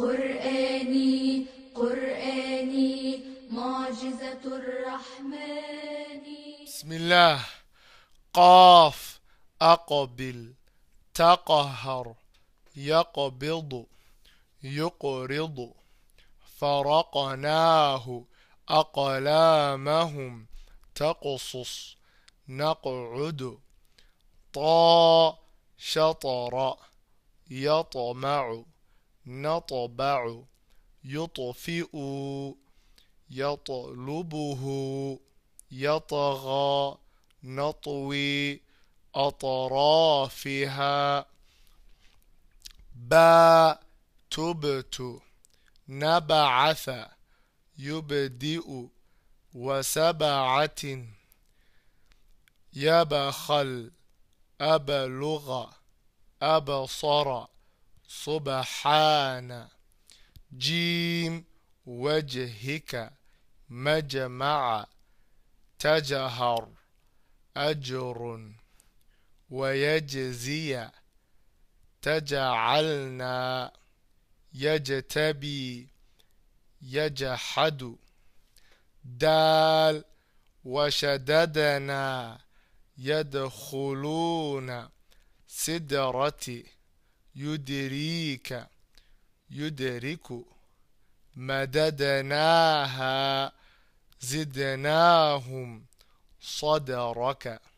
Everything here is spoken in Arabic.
قرآني قرآني معجزة الرحمن بسم الله قاف أقبل تقهر يقبض يقرض فرقناه أقلامهم تقصص نقعد طا شطر يطمع نطبع يطفئ يطلبه يطغى نطوي أطرافها با تبت نبعث يبدئ وسبعة يبخل أبلغ أبصر سبحان جيم وجهك مجمع تجهر أجر ويجزي تجعلنا يجتبي يجحد دال وشددنا يدخلون سدرتي يدريك يدرك مددناها زدناهم صدرك